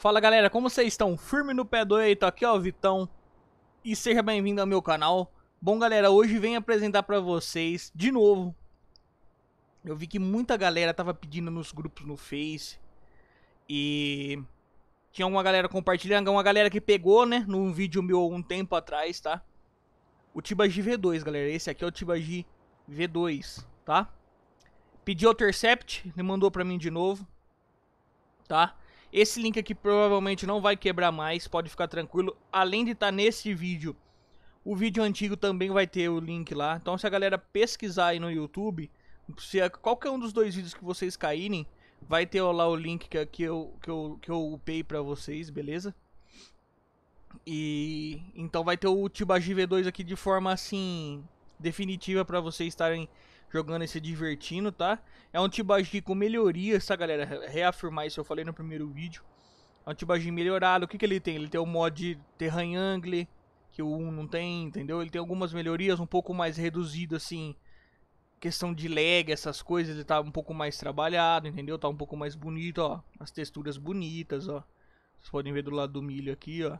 Fala galera, como vocês estão? Firme no pé direito, aqui ó, Vitão. E seja bem-vindo ao meu canal. Bom galera, hoje venho apresentar pra vocês, de novo. Eu vi que muita galera tava pedindo nos grupos no Face. E... Tinha uma galera compartilhando, uma galera que pegou, né, num vídeo meu um tempo atrás, tá? O Tibagi V2, galera, esse aqui é o Tibagi V2, tá? Pediu o Intercept, ele mandou pra mim de novo, Tá? Esse link aqui provavelmente não vai quebrar mais, pode ficar tranquilo. Além de estar tá nesse vídeo, o vídeo antigo também vai ter o link lá. Então se a galera pesquisar aí no YouTube, se qualquer um dos dois vídeos que vocês caírem, vai ter lá o link que, que, eu, que, eu, que eu upei pra vocês, beleza? E então vai ter o Tibagi V2 aqui de forma assim definitiva para vocês estarem jogando e se divertindo, tá? É um Tibagi tipo, com melhorias, tá, galera? Reafirmar isso, eu falei no primeiro vídeo. É um Tibagi tipo, melhorado. O que, que ele tem? Ele tem o mod Terran Angle, que o 1 não tem, entendeu? Ele tem algumas melhorias um pouco mais reduzido, assim. Questão de lag, essas coisas, ele tá um pouco mais trabalhado, entendeu? Tá um pouco mais bonito, ó. As texturas bonitas, ó. Vocês podem ver do lado do milho aqui, ó.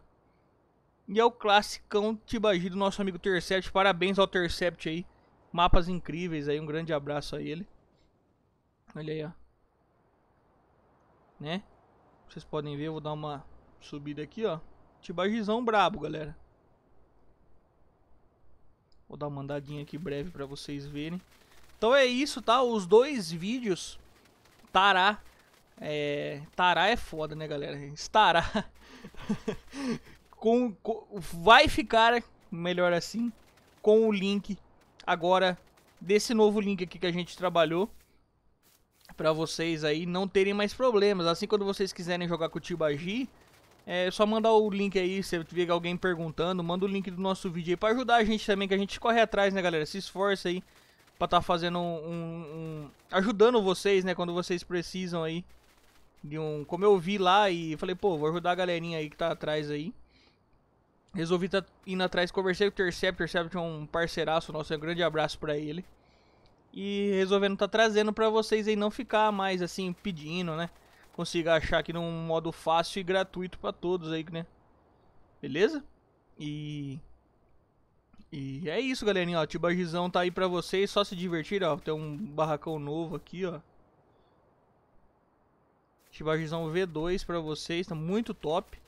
E é o classicão Tibagi tipo, do nosso amigo Tercept. Parabéns ao Tercept aí mapas incríveis aí. Um grande abraço a ele. Olha aí, ó. Né? Vocês podem ver, eu vou dar uma subida aqui, ó. Tibagizão brabo, galera. Vou dar uma andadinha aqui breve pra vocês verem. Então é isso, tá? Os dois vídeos. Tará. É... Tará é foda, né, galera? Estará. com, com... Vai ficar, melhor assim, com o link agora desse novo link aqui que a gente trabalhou para vocês aí não terem mais problemas. Assim, quando vocês quiserem jogar com o Tibagi, é, é só mandar o link aí, se tiver alguém perguntando, manda o link do nosso vídeo aí para ajudar a gente também, que a gente corre atrás, né, galera? Se esforça aí para estar tá fazendo um, um, ajudando vocês, né, quando vocês precisam aí de um, como eu vi lá e falei, pô, vou ajudar a galerinha aí que tá atrás aí. Resolvi tá indo atrás, conversei com o Tercept, Tercept é um parceiraço nosso, um grande abraço para ele. E resolvendo tá trazendo para vocês aí não ficar mais assim pedindo, né? Consiga achar aqui num modo fácil e gratuito para todos aí, né? Beleza? E e é isso, galerinha, ó, Tibagizão tá aí pra vocês, só se divertir, ó, tem um barracão novo aqui, ó. Tibagizão V2 pra vocês, tá muito top,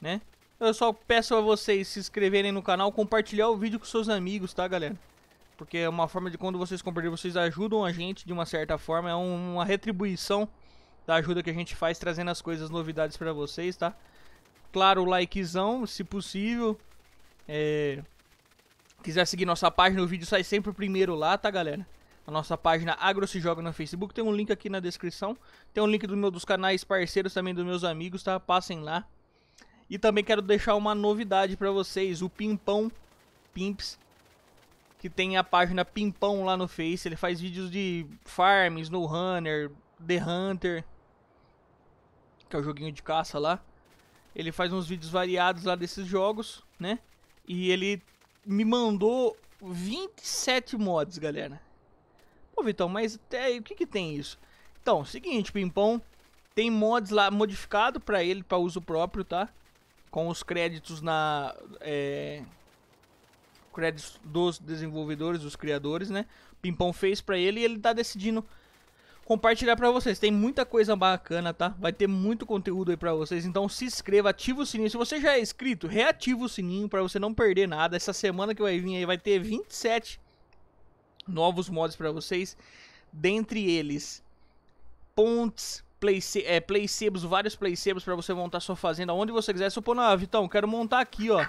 né? Eu só peço a vocês se inscreverem no canal, compartilhar o vídeo com seus amigos, tá, galera? Porque é uma forma de quando vocês compartilham, vocês ajudam a gente de uma certa forma, é uma retribuição da ajuda que a gente faz trazendo as coisas, novidades para vocês, tá? Claro, o likezão, se possível. É... Quiser seguir nossa página, o vídeo sai sempre primeiro lá, tá, galera? A nossa página Agro se Joga no Facebook, tem um link aqui na descrição. Tem um link do meu, dos canais parceiros também dos meus amigos, tá? Passem lá. E também quero deixar uma novidade para vocês, o Pimpão Pimps, que tem a página Pimpão lá no Face, ele faz vídeos de farms, Snow runner, The Hunter, que é o joguinho de caça lá. Ele faz uns vídeos variados lá desses jogos, né? E ele me mandou 27 mods, galera. Pô, Vitão, mas até, o que que tem isso? Então, seguinte, Pimpão, tem mods lá modificado para ele, para uso próprio, tá? com os créditos na é, créditos dos desenvolvedores, dos criadores, né? Pimpão fez para ele e ele tá decidindo compartilhar para vocês. Tem muita coisa bacana, tá? Vai ter muito conteúdo aí para vocês. Então se inscreva, ativa o sininho. Se você já é inscrito, reativa o sininho para você não perder nada. Essa semana que vai vir aí vai ter 27 novos mods para vocês, dentre eles pontes é, placebos, vários placebos para você montar sua fazenda onde você quiser. Supondo, ah, Vitão, quero montar aqui, ó.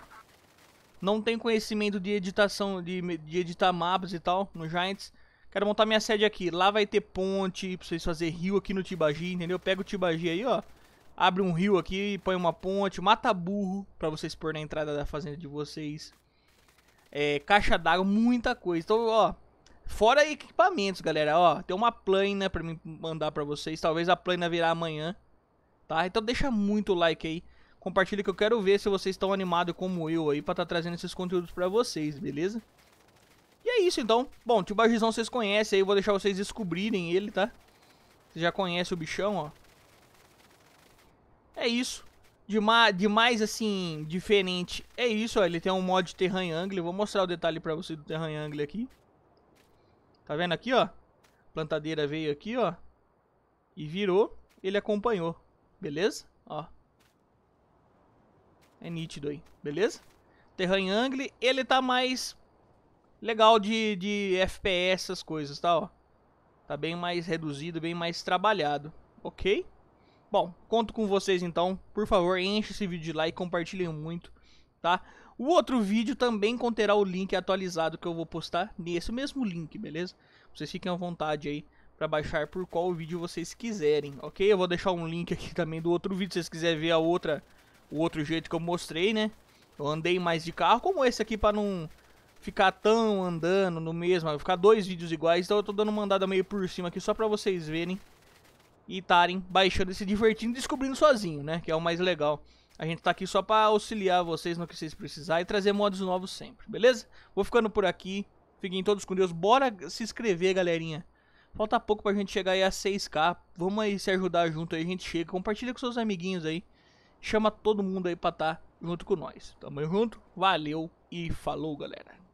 Não tem conhecimento de editação, de, de editar mapas e tal no Giants. Quero montar minha sede aqui. Lá vai ter ponte pra vocês fazer rio aqui no Tibagi, entendeu? Pega o Tibagi aí, ó. Abre um rio aqui, põe uma ponte, mata burro pra vocês pôr na entrada da fazenda de vocês. É, caixa d'água, muita coisa. Então, ó, Fora equipamentos, galera. Ó, tem uma plana né, para mim mandar para vocês. Talvez a plana né, virá amanhã, tá? Então deixa muito like aí. Compartilha que eu quero ver se vocês estão animados como eu aí para estar tá trazendo esses conteúdos para vocês, beleza? E é isso então. Bom, Tio Bargizão vocês conhecem aí, vou deixar vocês descobrirem ele, tá? Vocês já conhecem o bichão, ó. É isso. Demais, assim, diferente. É isso, ó. Ele tem um mod Terran Angle. Vou mostrar o detalhe pra você do Terran Angle aqui. Tá vendo aqui, ó? Plantadeira veio aqui, ó. E virou, ele acompanhou. Beleza? Ó. É nítido aí, beleza? Terrain Angle, ele tá mais legal de, de FPS, essas coisas, tá? Ó. Tá bem mais reduzido, bem mais trabalhado, ok? Bom, conto com vocês então. Por favor, enche esse vídeo de like, compartilhem muito, tá? O outro vídeo também conterá o link atualizado que eu vou postar nesse mesmo link, beleza? Vocês fiquem à vontade aí para baixar por qual vídeo vocês quiserem, ok? Eu vou deixar um link aqui também do outro vídeo, se vocês quiserem ver a outra, o outro jeito que eu mostrei, né? Eu andei mais de carro, como esse aqui para não ficar tão andando no mesmo, ficar dois vídeos iguais, então eu tô dando uma andada meio por cima aqui só pra vocês verem e estarem baixando e se divertindo, descobrindo sozinho, né? Que é o mais legal. A gente tá aqui só para auxiliar vocês no que vocês precisarem e trazer modos novos sempre, beleza? Vou ficando por aqui. Fiquem todos com Deus. Bora se inscrever, galerinha. Falta pouco pra gente chegar aí a 6k. Vamos aí se ajudar junto aí, a gente chega. Compartilha com seus amiguinhos aí. Chama todo mundo aí pra estar tá junto com nós. Tamo junto, valeu e falou, galera.